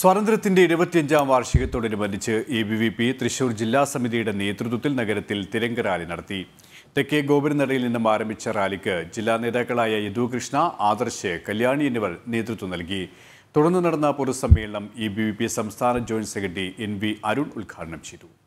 സ്വാതന്ത്ര്യത്തിന്റെ ഇരുപത്തിയഞ്ചാം വാർഷികത്തോടനുബന്ധിച്ച് A B V P Thrissur ജില്ലാ സമിതിയുടെ നേതൃത്വത്തിൽ നഗരത്തിൽ തിരങ്ക റാലി നടത്തി തെക്കേ ഗോപുരനടയിൽ നിന്നും ആരംഭിച്ച റാലിക്ക് ജില്ലാ നേതാക്കളായ യദുകൃഷ്ണ ആദർശ് കല്യാണി എന്നിവർ നേതൃത്വം നൽകി തുടർന്ന് നടന്ന പൊതുസമ്മേളനം എ ബി വി പി സംസ്ഥാന joint secretary N V Arun ഉദ്ഘാടനം ചെയ്തു